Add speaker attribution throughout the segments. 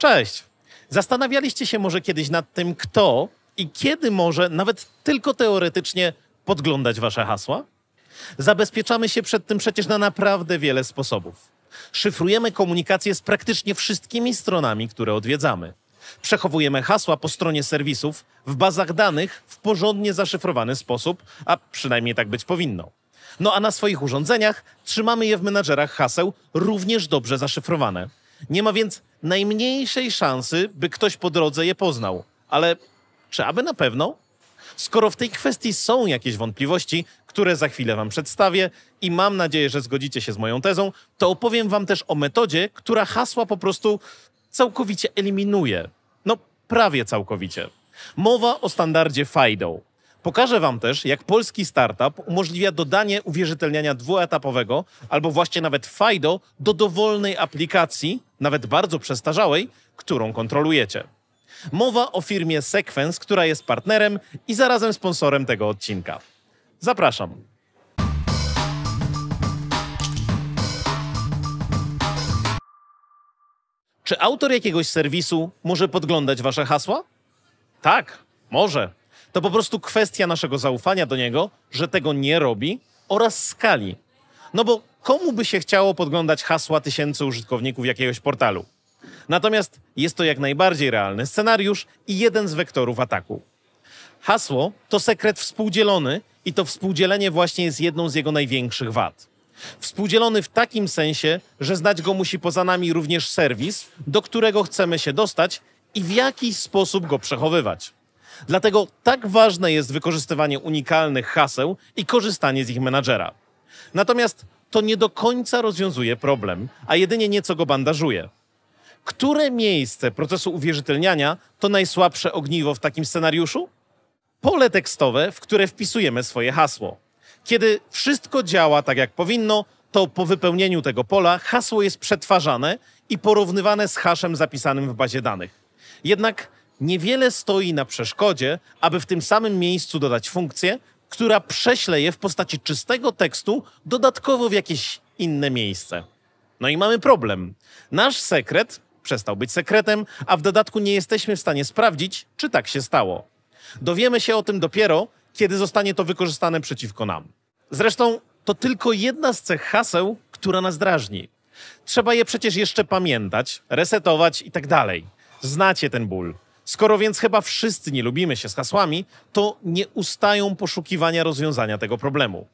Speaker 1: Cześć! Zastanawialiście się może kiedyś nad tym, kto i kiedy może nawet tylko teoretycznie podglądać wasze hasła? Zabezpieczamy się przed tym przecież na naprawdę wiele sposobów. Szyfrujemy komunikację z praktycznie wszystkimi stronami, które odwiedzamy. Przechowujemy hasła po stronie serwisów w bazach danych w porządnie zaszyfrowany sposób, a przynajmniej tak być powinno. No a na swoich urządzeniach trzymamy je w menadżerach haseł również dobrze zaszyfrowane. Nie ma więc najmniejszej szansy, by ktoś po drodze je poznał. Ale czy aby na pewno? Skoro w tej kwestii są jakieś wątpliwości, które za chwilę Wam przedstawię i mam nadzieję, że zgodzicie się z moją tezą, to opowiem Wam też o metodzie, która hasła po prostu całkowicie eliminuje. No, prawie całkowicie. Mowa o standardzie FIDO, Pokażę Wam też, jak polski startup umożliwia dodanie uwierzytelniania dwuetapowego albo właśnie nawet FIDO do dowolnej aplikacji, nawet bardzo przestarzałej, którą kontrolujecie. Mowa o firmie Sequence, która jest partnerem i zarazem sponsorem tego odcinka. Zapraszam. Czy autor jakiegoś serwisu może podglądać Wasze hasła? Tak, może. To po prostu kwestia naszego zaufania do niego, że tego nie robi oraz skali. No bo komu by się chciało podglądać hasła tysięcy użytkowników jakiegoś portalu? Natomiast jest to jak najbardziej realny scenariusz i jeden z wektorów ataku. Hasło to sekret współdzielony i to współdzielenie właśnie jest jedną z jego największych wad. Współdzielony w takim sensie, że znać go musi poza nami również serwis, do którego chcemy się dostać i w jaki sposób go przechowywać. Dlatego tak ważne jest wykorzystywanie unikalnych haseł i korzystanie z ich menadżera. Natomiast to nie do końca rozwiązuje problem, a jedynie nieco go bandażuje. Które miejsce procesu uwierzytelniania to najsłabsze ogniwo w takim scenariuszu? Pole tekstowe, w które wpisujemy swoje hasło. Kiedy wszystko działa tak jak powinno, to po wypełnieniu tego pola hasło jest przetwarzane i porównywane z haszem zapisanym w bazie danych. Jednak Niewiele stoi na przeszkodzie, aby w tym samym miejscu dodać funkcję, która prześle je w postaci czystego tekstu dodatkowo w jakieś inne miejsce. No i mamy problem. Nasz sekret przestał być sekretem, a w dodatku nie jesteśmy w stanie sprawdzić, czy tak się stało. Dowiemy się o tym dopiero, kiedy zostanie to wykorzystane przeciwko nam. Zresztą to tylko jedna z cech haseł, która nas drażni. Trzeba je przecież jeszcze pamiętać, resetować i tak dalej. Znacie ten ból. Skoro więc chyba wszyscy nie lubimy się z hasłami, to nie ustają poszukiwania rozwiązania tego problemu.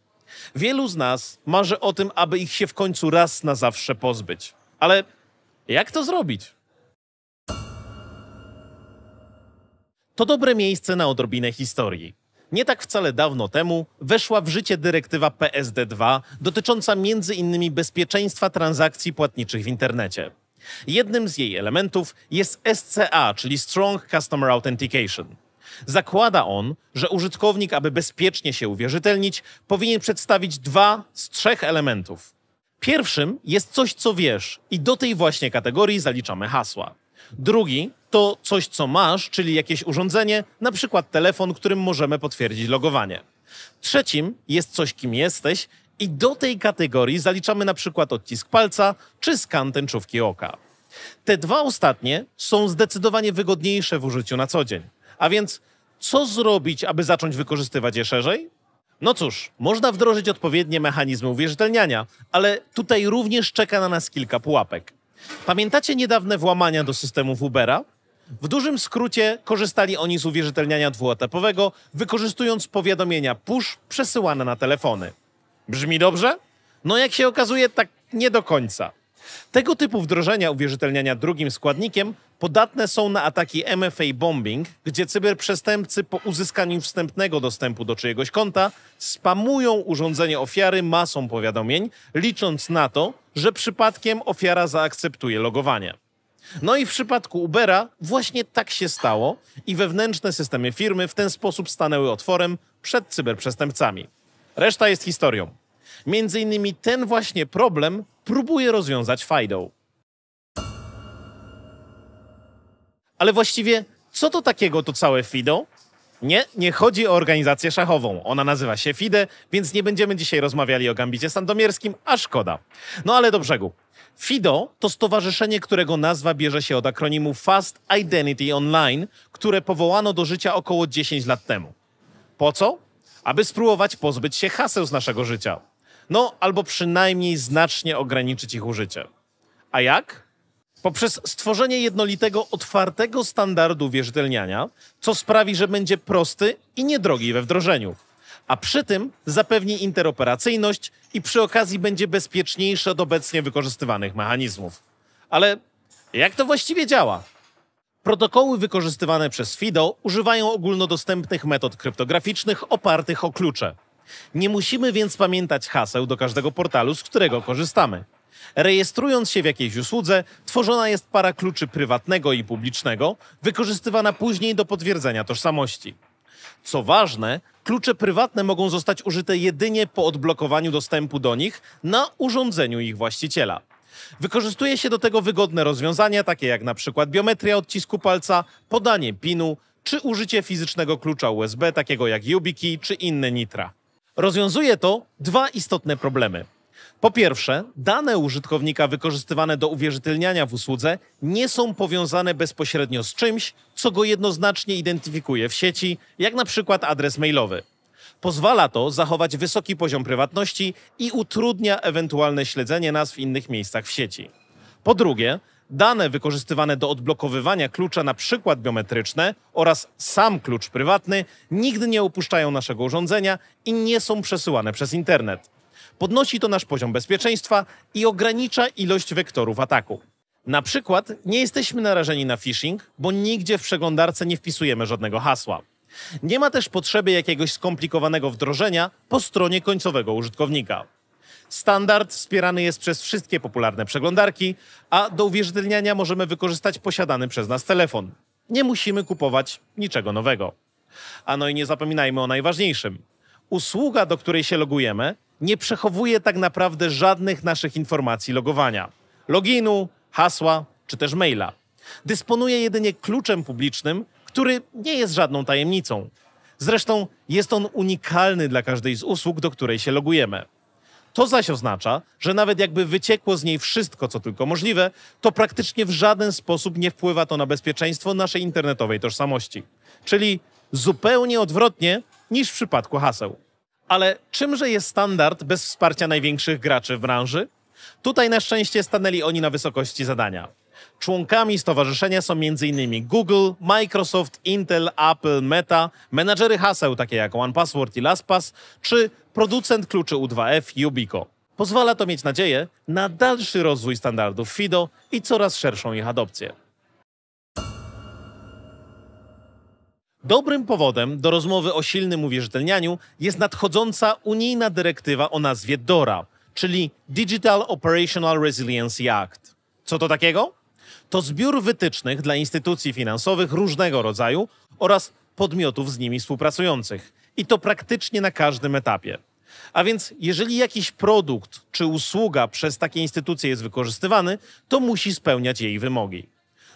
Speaker 1: Wielu z nas marzy o tym, aby ich się w końcu raz na zawsze pozbyć. Ale jak to zrobić? To dobre miejsce na odrobinę historii. Nie tak wcale dawno temu weszła w życie dyrektywa PSD2 dotycząca między innymi bezpieczeństwa transakcji płatniczych w internecie. Jednym z jej elementów jest SCA, czyli Strong Customer Authentication. Zakłada on, że użytkownik, aby bezpiecznie się uwierzytelnić, powinien przedstawić dwa z trzech elementów. Pierwszym jest coś, co wiesz, i do tej właśnie kategorii zaliczamy hasła. Drugi to coś, co masz, czyli jakieś urządzenie, na przykład telefon, którym możemy potwierdzić logowanie. Trzecim jest coś, kim jesteś i do tej kategorii zaliczamy na przykład odcisk palca czy skan tęczówki oka. Te dwa ostatnie są zdecydowanie wygodniejsze w użyciu na co dzień. A więc co zrobić, aby zacząć wykorzystywać je szerzej? No cóż, można wdrożyć odpowiednie mechanizmy uwierzytelniania, ale tutaj również czeka na nas kilka pułapek. Pamiętacie niedawne włamania do systemów Ubera? W dużym skrócie korzystali oni z uwierzytelniania dwuetapowego, wykorzystując powiadomienia push przesyłane na telefony. Brzmi dobrze? No jak się okazuje, tak nie do końca. Tego typu wdrożenia uwierzytelniania drugim składnikiem podatne są na ataki MFA bombing, gdzie cyberprzestępcy po uzyskaniu wstępnego dostępu do czyjegoś konta spamują urządzenie ofiary masą powiadomień, licząc na to, że przypadkiem ofiara zaakceptuje logowanie. No i w przypadku Ubera właśnie tak się stało i wewnętrzne systemy firmy w ten sposób stanęły otworem przed cyberprzestępcami. Reszta jest historią. Między innymi ten właśnie problem próbuje rozwiązać Fido. Ale właściwie, co to takiego to całe Fido? Nie, nie chodzi o organizację szachową. Ona nazywa się FIDE, więc nie będziemy dzisiaj rozmawiali o gambicie sandomierskim, a szkoda. No ale do brzegu. FIDO to stowarzyszenie, którego nazwa bierze się od akronimu Fast Identity Online, które powołano do życia około 10 lat temu. Po co? aby spróbować pozbyć się haseł z naszego życia. No, albo przynajmniej znacznie ograniczyć ich użycie. A jak? Poprzez stworzenie jednolitego, otwartego standardu wierzytelniania, co sprawi, że będzie prosty i niedrogi we wdrożeniu. A przy tym zapewni interoperacyjność i przy okazji będzie bezpieczniejszy od obecnie wykorzystywanych mechanizmów. Ale jak to właściwie działa? Protokoły wykorzystywane przez FIDO używają ogólnodostępnych metod kryptograficznych opartych o klucze. Nie musimy więc pamiętać haseł do każdego portalu, z którego korzystamy. Rejestrując się w jakiejś usłudze, tworzona jest para kluczy prywatnego i publicznego, wykorzystywana później do potwierdzenia tożsamości. Co ważne, klucze prywatne mogą zostać użyte jedynie po odblokowaniu dostępu do nich na urządzeniu ich właściciela. Wykorzystuje się do tego wygodne rozwiązania, takie jak na przykład biometria odcisku palca, podanie PIN-u, czy użycie fizycznego klucza USB, takiego jak YubiKey czy inne Nitra. Rozwiązuje to dwa istotne problemy. Po pierwsze, dane użytkownika wykorzystywane do uwierzytelniania w usłudze nie są powiązane bezpośrednio z czymś, co go jednoznacznie identyfikuje w sieci, jak na przykład adres mailowy. Pozwala to zachować wysoki poziom prywatności i utrudnia ewentualne śledzenie nas w innych miejscach w sieci. Po drugie, dane wykorzystywane do odblokowywania klucza, na przykład biometryczne oraz sam klucz prywatny, nigdy nie opuszczają naszego urządzenia i nie są przesyłane przez internet. Podnosi to nasz poziom bezpieczeństwa i ogranicza ilość wektorów ataku. Na przykład nie jesteśmy narażeni na phishing, bo nigdzie w przeglądarce nie wpisujemy żadnego hasła. Nie ma też potrzeby jakiegoś skomplikowanego wdrożenia po stronie końcowego użytkownika. Standard wspierany jest przez wszystkie popularne przeglądarki, a do uwierzytelniania możemy wykorzystać posiadany przez nas telefon. Nie musimy kupować niczego nowego. A no i nie zapominajmy o najważniejszym. Usługa, do której się logujemy, nie przechowuje tak naprawdę żadnych naszych informacji logowania loginu, hasła czy też maila. Dysponuje jedynie kluczem publicznym, który nie jest żadną tajemnicą. Zresztą jest on unikalny dla każdej z usług, do której się logujemy. To zaś oznacza, że nawet jakby wyciekło z niej wszystko, co tylko możliwe, to praktycznie w żaden sposób nie wpływa to na bezpieczeństwo naszej internetowej tożsamości. Czyli zupełnie odwrotnie niż w przypadku haseł. Ale czymże jest standard bez wsparcia największych graczy w branży? Tutaj na szczęście stanęli oni na wysokości zadania. Członkami stowarzyszenia są m.in. Google, Microsoft, Intel, Apple, Meta, menadżery haseł takie jak OnePassword i LastPass, czy producent kluczy U2F Yubico. Pozwala to mieć nadzieję na dalszy rozwój standardów FIDO i coraz szerszą ich adopcję. Dobrym powodem do rozmowy o silnym uwierzytelnianiu jest nadchodząca unijna dyrektywa o nazwie DORA, czyli Digital Operational Resiliency Act. Co to takiego? to zbiór wytycznych dla instytucji finansowych różnego rodzaju oraz podmiotów z nimi współpracujących. I to praktycznie na każdym etapie. A więc, jeżeli jakiś produkt czy usługa przez takie instytucje jest wykorzystywany, to musi spełniać jej wymogi.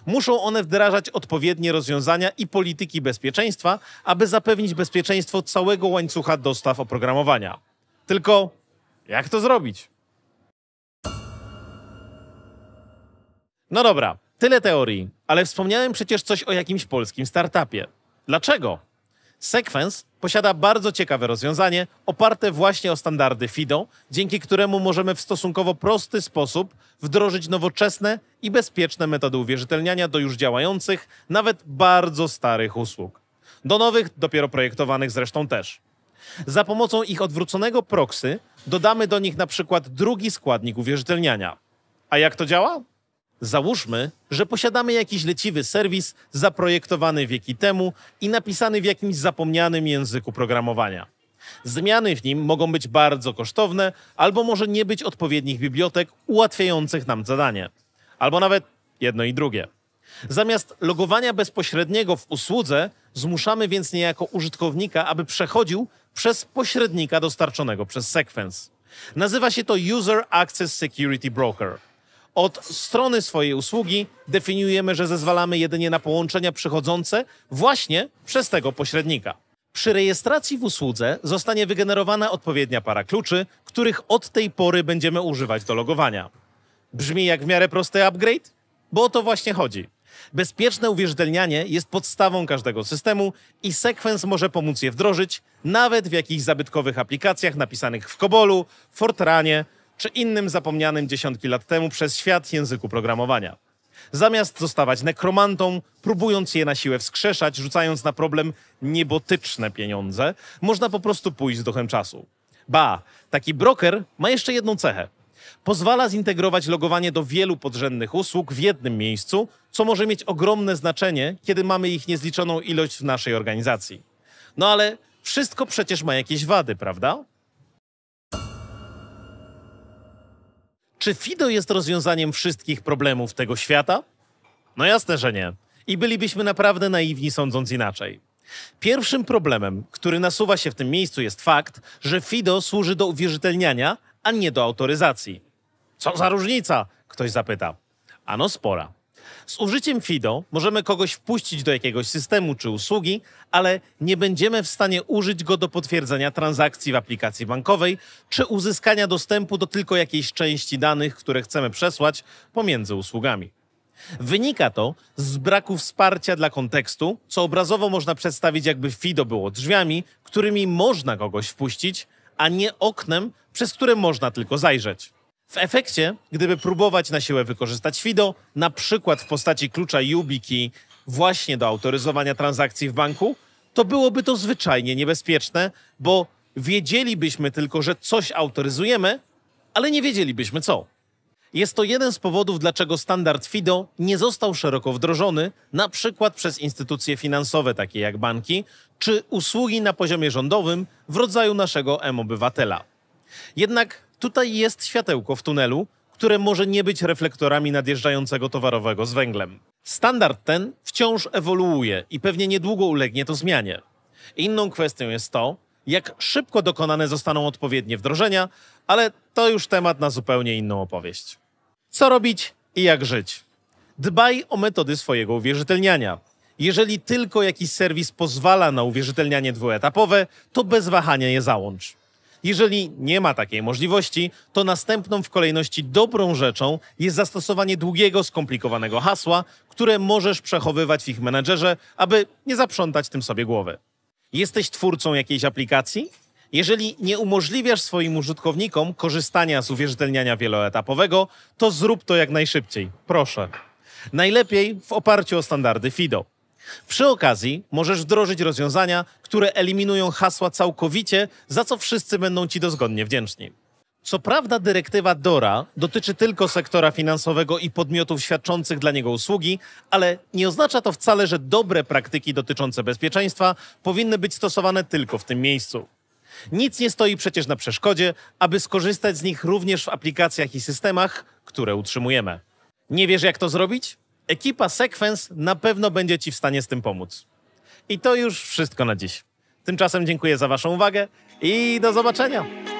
Speaker 1: Muszą one wdrażać odpowiednie rozwiązania i polityki bezpieczeństwa, aby zapewnić bezpieczeństwo całego łańcucha dostaw oprogramowania. Tylko jak to zrobić? No dobra, tyle teorii, ale wspomniałem przecież coś o jakimś polskim startupie. Dlaczego? Sequence posiada bardzo ciekawe rozwiązanie, oparte właśnie o standardy FIDO, dzięki któremu możemy w stosunkowo prosty sposób wdrożyć nowoczesne i bezpieczne metody uwierzytelniania do już działających, nawet bardzo starych usług. Do nowych, dopiero projektowanych zresztą też. Za pomocą ich odwróconego proxy dodamy do nich na przykład drugi składnik uwierzytelniania. A jak to działa? Załóżmy, że posiadamy jakiś leciwy serwis zaprojektowany wieki temu i napisany w jakimś zapomnianym języku programowania. Zmiany w nim mogą być bardzo kosztowne, albo może nie być odpowiednich bibliotek ułatwiających nam zadanie, albo nawet jedno i drugie. Zamiast logowania bezpośredniego w usłudze, zmuszamy więc niejako użytkownika, aby przechodził przez pośrednika dostarczonego przez Sequence. Nazywa się to User Access Security Broker – od strony swojej usługi definiujemy, że zezwalamy jedynie na połączenia przychodzące właśnie przez tego pośrednika. Przy rejestracji w usłudze zostanie wygenerowana odpowiednia para kluczy, których od tej pory będziemy używać do logowania. Brzmi jak w miarę prosty upgrade? Bo o to właśnie chodzi. Bezpieczne uwierzytelnianie jest podstawą każdego systemu i Sequence może pomóc je wdrożyć nawet w jakichś zabytkowych aplikacjach napisanych w Cobolu, Fortranie czy innym zapomnianym dziesiątki lat temu przez świat języku programowania. Zamiast zostawać nekromantą, próbując je na siłę wskrzeszać, rzucając na problem niebotyczne pieniądze, można po prostu pójść z duchem czasu. Ba, taki broker ma jeszcze jedną cechę. Pozwala zintegrować logowanie do wielu podrzędnych usług w jednym miejscu, co może mieć ogromne znaczenie, kiedy mamy ich niezliczoną ilość w naszej organizacji. No ale wszystko przecież ma jakieś wady, prawda? Czy Fido jest rozwiązaniem wszystkich problemów tego świata? No jasne, że nie. I bylibyśmy naprawdę naiwni sądząc inaczej. Pierwszym problemem, który nasuwa się w tym miejscu jest fakt, że FIDO służy do uwierzytelniania, a nie do autoryzacji. Co za różnica? Ktoś zapyta. Ano spora. Z użyciem FIDO możemy kogoś wpuścić do jakiegoś systemu czy usługi, ale nie będziemy w stanie użyć go do potwierdzenia transakcji w aplikacji bankowej czy uzyskania dostępu do tylko jakiejś części danych, które chcemy przesłać pomiędzy usługami. Wynika to z braku wsparcia dla kontekstu, co obrazowo można przedstawić, jakby FIDO było drzwiami, którymi można kogoś wpuścić, a nie oknem, przez które można tylko zajrzeć. W efekcie, gdyby próbować na siłę wykorzystać FIDO, na przykład w postaci klucza YubiKey właśnie do autoryzowania transakcji w banku, to byłoby to zwyczajnie niebezpieczne, bo wiedzielibyśmy tylko, że coś autoryzujemy, ale nie wiedzielibyśmy co. Jest to jeden z powodów, dlaczego standard FIDO nie został szeroko wdrożony, na przykład przez instytucje finansowe takie jak banki, czy usługi na poziomie rządowym w rodzaju naszego M-obywatela. Jednak Tutaj jest światełko w tunelu, które może nie być reflektorami nadjeżdżającego towarowego z węglem. Standard ten wciąż ewoluuje i pewnie niedługo ulegnie to zmianie. Inną kwestią jest to, jak szybko dokonane zostaną odpowiednie wdrożenia, ale to już temat na zupełnie inną opowieść. Co robić i jak żyć? Dbaj o metody swojego uwierzytelniania. Jeżeli tylko jakiś serwis pozwala na uwierzytelnianie dwuetapowe, to bez wahania je załącz. Jeżeli nie ma takiej możliwości, to następną w kolejności dobrą rzeczą jest zastosowanie długiego, skomplikowanego hasła, które możesz przechowywać w ich menedżerze, aby nie zaprzątać tym sobie głowy. Jesteś twórcą jakiejś aplikacji? Jeżeli nie umożliwiasz swoim użytkownikom korzystania z uwierzytelniania wieloetapowego, to zrób to jak najszybciej, proszę. Najlepiej w oparciu o standardy FIDO. Przy okazji możesz wdrożyć rozwiązania, które eliminują hasła całkowicie, za co wszyscy będą ci dozgodnie wdzięczni. Co prawda dyrektywa DORA dotyczy tylko sektora finansowego i podmiotów świadczących dla niego usługi, ale nie oznacza to wcale, że dobre praktyki dotyczące bezpieczeństwa powinny być stosowane tylko w tym miejscu. Nic nie stoi przecież na przeszkodzie, aby skorzystać z nich również w aplikacjach i systemach, które utrzymujemy. Nie wiesz jak to zrobić? Ekipa Sequence na pewno będzie Ci w stanie z tym pomóc. I to już wszystko na dziś. Tymczasem dziękuję za Waszą uwagę i do zobaczenia.